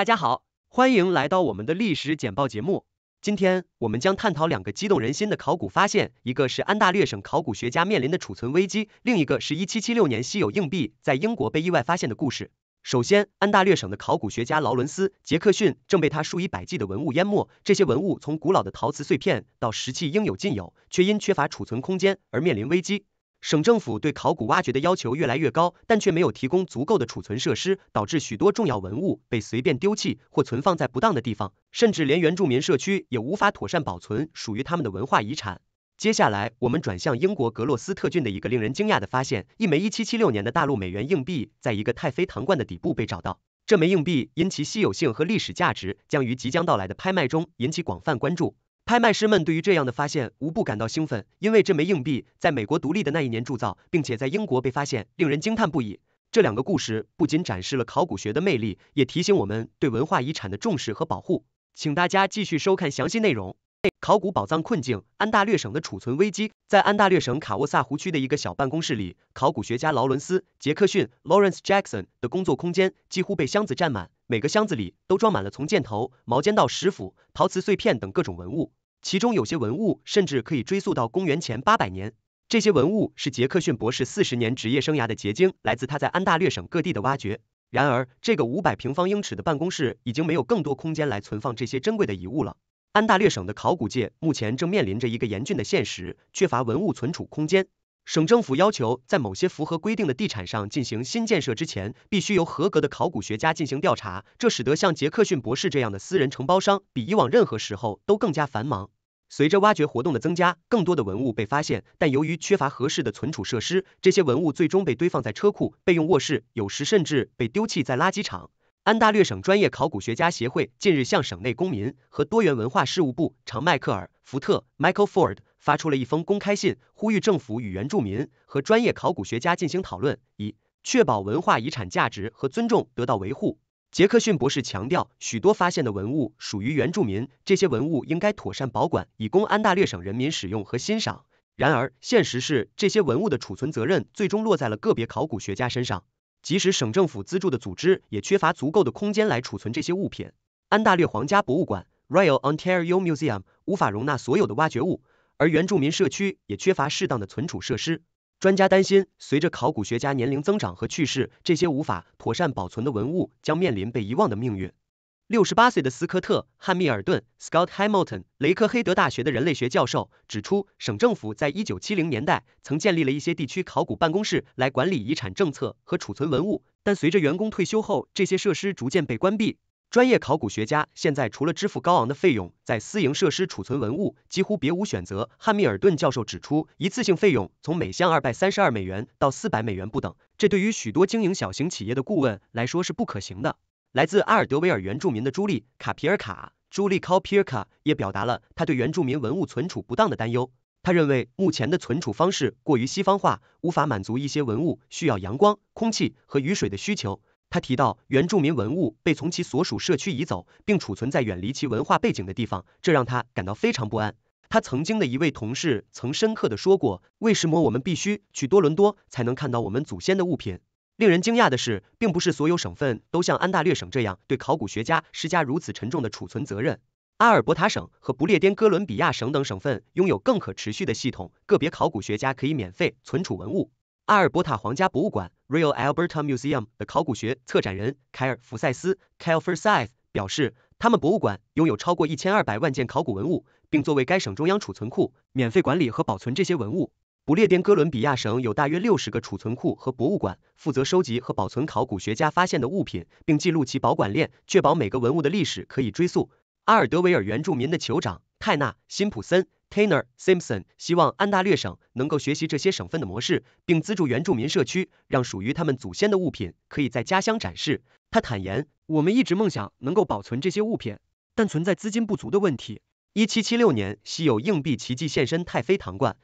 大家好，欢迎来到我们的历史简报节目。今天我们将探讨两个激动人心的考古发现，一个是安大略省考古学家面临的储存危机，另一个是一七七六年稀有硬币在英国被意外发现的故事。首先，安大略省的考古学家劳伦斯·杰克逊正被他数以百计的文物淹没，这些文物从古老的陶瓷碎片到石器应有尽有，却因缺乏储存空间而面临危机。省政府对考古挖掘的要求越来越高，但却没有提供足够的储存设施，导致许多重要文物被随便丢弃或存放在不当的地方，甚至连原住民社区也无法妥善保存属于他们的文化遗产。接下来，我们转向英国格洛斯特郡的一个令人惊讶的发现：一枚一七七六年的大陆美元硬币，在一个太妃糖罐的底部被找到。这枚硬币因其稀有性和历史价值，将于即将到来的拍卖中引起广泛关注。拍卖师们对于这样的发现无不感到兴奋，因为这枚硬币在美国独立的那一年铸造，并且在英国被发现，令人惊叹不已。这两个故事不仅展示了考古学的魅力，也提醒我们对文化遗产的重视和保护。请大家继续收看详细内容。考古宝藏困境，安大略省的储存危机。在安大略省卡沃萨湖区的一个小办公室里，考古学家劳伦斯·杰克逊 （Lawrence Jackson） 的工作空间几乎被箱子占满，每个箱子里都装满了从箭头、毛尖到石斧、陶瓷碎片等各种文物。其中有些文物甚至可以追溯到公元前八百年。这些文物是杰克逊博士四十年职业生涯的结晶，来自他在安大略省各地的挖掘。然而，这个五百平方英尺的办公室已经没有更多空间来存放这些珍贵的遗物了。安大略省的考古界目前正面临着一个严峻的现实：缺乏文物存储空间。省政府要求在某些符合规定的地产上进行新建设之前，必须由合格的考古学家进行调查。这使得像杰克逊博士这样的私人承包商比以往任何时候都更加繁忙。随着挖掘活动的增加，更多的文物被发现，但由于缺乏合适的存储设施，这些文物最终被堆放在车库、备用卧室，有时甚至被丢弃在垃圾场。安大略省专业考古学家协会近日向省内公民和多元文化事务部长迈克尔·福特 （Michael Ford） 发出了一封公开信，呼吁政府与原住民和专业考古学家进行讨论，以确保文化遗产价值和尊重得到维护。杰克逊博士强调，许多发现的文物属于原住民，这些文物应该妥善保管，以供安大略省人民使用和欣赏。然而，现实是，这些文物的储存责任最终落在了个别考古学家身上，即使省政府资助的组织也缺乏足够的空间来储存这些物品。安大略皇家博物馆 （Royal Ontario Museum） 无法容纳所有的挖掘物。而原住民社区也缺乏适当的存储设施。专家担心，随着考古学家年龄增长和去世，这些无法妥善保存的文物将面临被遗忘的命运。六十八岁的斯科特·汉密尔顿 （Scott Hamilton），雷克黑德大学的人类学教授指出，省政府在1970年代曾建立了一些地区考古办公室来管理遗产政策和储存文物，但随着员工退休后，这些设施逐渐被关闭。专业考古学家现在除了支付高昂的费用，在私营设施储存文物几乎别无选择。汉密尔顿教授指出，一次性费用从每箱二百三十二美元到四百美元不等，这对于许多经营小型企业的顾问来说是不可行的。来自阿尔德维尔原住民的朱莉·卡皮尔卡 （Julie 卡 o p i e r a 也表达了他对原住民文物存储不当的担忧。他认为，目前的存储方式过于西方化，无法满足一些文物需要阳光、空气和雨水的需求。他提到，原住民文物被从其所属社区移走，并储存在远离其文化背景的地方，这让他感到非常不安。他曾经的一位同事曾深刻地说过，为什么我们必须去多伦多才能看到我们祖先的物品？令人惊讶的是，并不是所有省份都像安大略省这样对考古学家施加如此沉重的储存责任。阿尔伯塔省和不列颠哥伦比亚省等省份拥有更可持续的系统，个别考古学家可以免费存储文物。阿尔伯塔皇家博物馆 r o a l Alberta Museum） 的考古学策展人凯尔·福塞斯 （Kael Forsyth） 表示，他们博物馆拥有超过一千二百万件考古文物，并作为该省中央储存库，免费管理和保存这些文物。不列颠哥伦比亚省有大约六十个储存库和博物馆，负责收集和保存考古学家发现的物品，并记录其保管链，确保每个文物的历史可以追溯。阿尔德维尔原住民的酋长泰纳·辛普森。Tanner Simpson 希望安大略省能够学习这些省份的模式，并资助原住民社区，让属于他们祖先的物品可以在家乡展示。他坦言：“我们一直梦想能够保存这些物品，但存在资金不足的问题。” 1776年，稀有硬币奇迹现身太妃糖罐。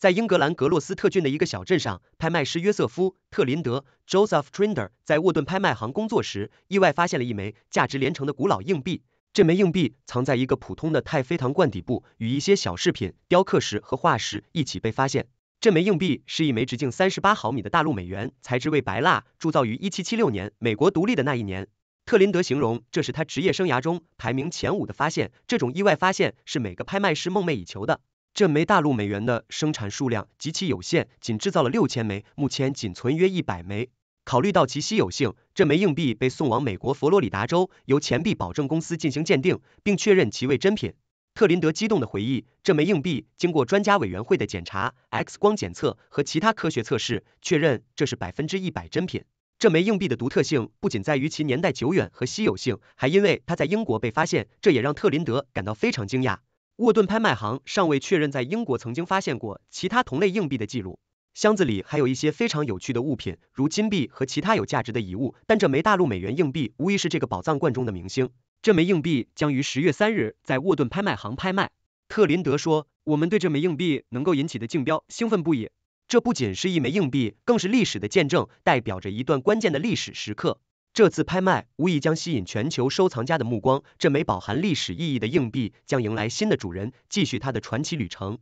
在英格兰格洛斯特郡的一个小镇上，拍卖师约瑟夫·特林德 （Joseph Trinder） 在沃顿拍卖行工作时，意外发现了一枚价值连城的古老硬币。这枚硬币藏在一个普通的太妃糖罐底部，与一些小饰品、雕刻石和化石一起被发现。这枚硬币是一枚直径三十八毫米的大陆美元，材质为白蜡，铸造于一七七六年，美国独立的那一年。特林德形容这是他职业生涯中排名前五的发现，这种意外发现是每个拍卖师梦寐以求的。这枚大陆美元的生产数量极其有限，仅制造了六千枚，目前仅存约一百枚。考虑到其稀有性，这枚硬币被送往美国佛罗里达州，由钱币保证公司进行鉴定，并确认其为真品。特林德激动的回忆，这枚硬币经过专家委员会的检查、X 光检测和其他科学测试，确认这是百分之一百真品。这枚硬币的独特性不仅在于其年代久远和稀有性，还因为它在英国被发现，这也让特林德感到非常惊讶。沃顿拍卖行尚未确认在英国曾经发现过其他同类硬币的记录。箱子里还有一些非常有趣的物品，如金币和其他有价值的遗物。但这枚大陆美元硬币无疑是这个宝藏罐中的明星。这枚硬币将于十月三日在沃顿拍卖行拍卖。特林德说：“我们对这枚硬币能够引起的竞标兴奋不已。这不仅是一枚硬币，更是历史的见证，代表着一段关键的历史时刻。这次拍卖无疑将吸引全球收藏家的目光。这枚饱含历史意义的硬币将迎来新的主人，继续它的传奇旅程。”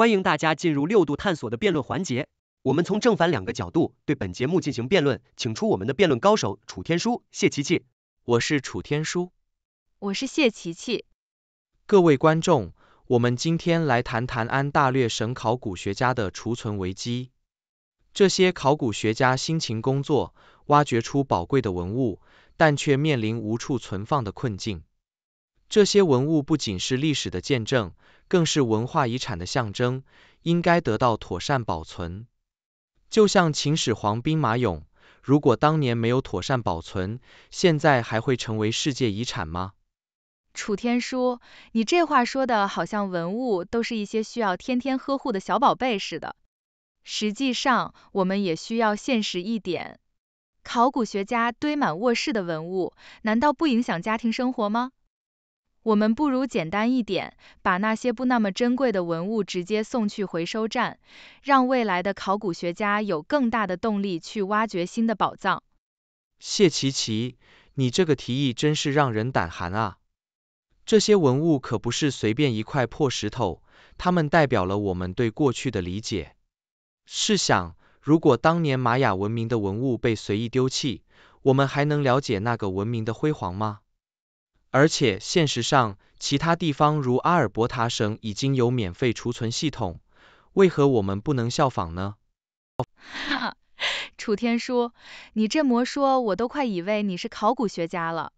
欢迎大家进入六度探索的辩论环节，我们从正反两个角度对本节目进行辩论，请出我们的辩论高手楚天舒、谢琪琪，我是楚天舒，我是谢琪琪。各位观众，我们今天来谈谈安大略省考古学家的储存危机。这些考古学家辛勤工作，挖掘出宝贵的文物，但却面临无处存放的困境。这些文物不仅是历史的见证，更是文化遗产的象征，应该得到妥善保存。就像秦始皇兵马俑，如果当年没有妥善保存，现在还会成为世界遗产吗？楚天舒，你这话说的好像文物都是一些需要天天呵护的小宝贝似的。实际上，我们也需要现实一点。考古学家堆满卧室的文物，难道不影响家庭生活吗？我们不如简单一点，把那些不那么珍贵的文物直接送去回收站，让未来的考古学家有更大的动力去挖掘新的宝藏。谢琪琪，你这个提议真是让人胆寒啊！这些文物可不是随便一块破石头，它们代表了我们对过去的理解。试想，如果当年玛雅文明的文物被随意丢弃，我们还能了解那个文明的辉煌吗？而且，现实上，其他地方如阿尔伯塔省已经有免费储存系统，为何我们不能效仿呢？哈哈，楚天舒，你这么说，我都快以为你是考古学家了。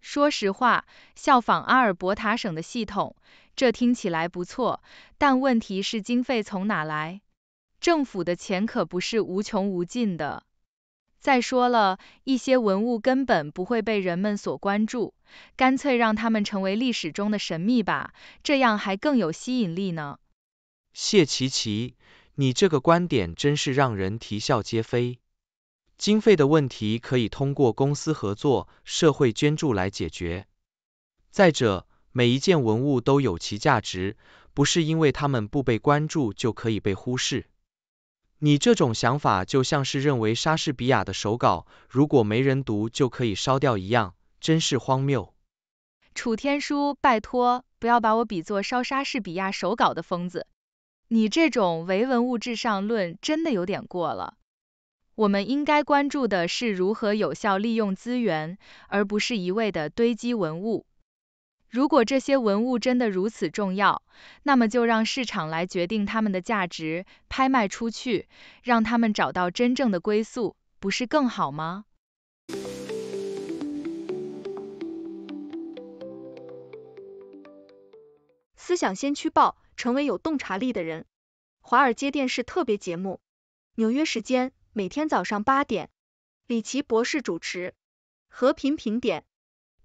说实话，效仿阿尔伯塔省的系统，这听起来不错，但问题是经费从哪来？政府的钱可不是无穷无尽的。再说了一些文物根本不会被人们所关注，干脆让它们成为历史中的神秘吧，这样还更有吸引力呢。谢琪琪，你这个观点真是让人啼笑皆非。经费的问题可以通过公司合作、社会捐助来解决。再者，每一件文物都有其价值，不是因为它们不被关注就可以被忽视。你这种想法就像是认为莎士比亚的手稿如果没人读就可以烧掉一样，真是荒谬。楚天舒，拜托，不要把我比作烧莎士比亚手稿的疯子。你这种唯文物至上论真的有点过了。我们应该关注的是如何有效利用资源，而不是一味的堆积文物。如果这些文物真的如此重要，那么就让市场来决定它们的价值，拍卖出去，让它们找到真正的归宿，不是更好吗？思想先驱报，成为有洞察力的人。华尔街电视特别节目，纽约时间每天早上八点，李奇博士主持。和平评点。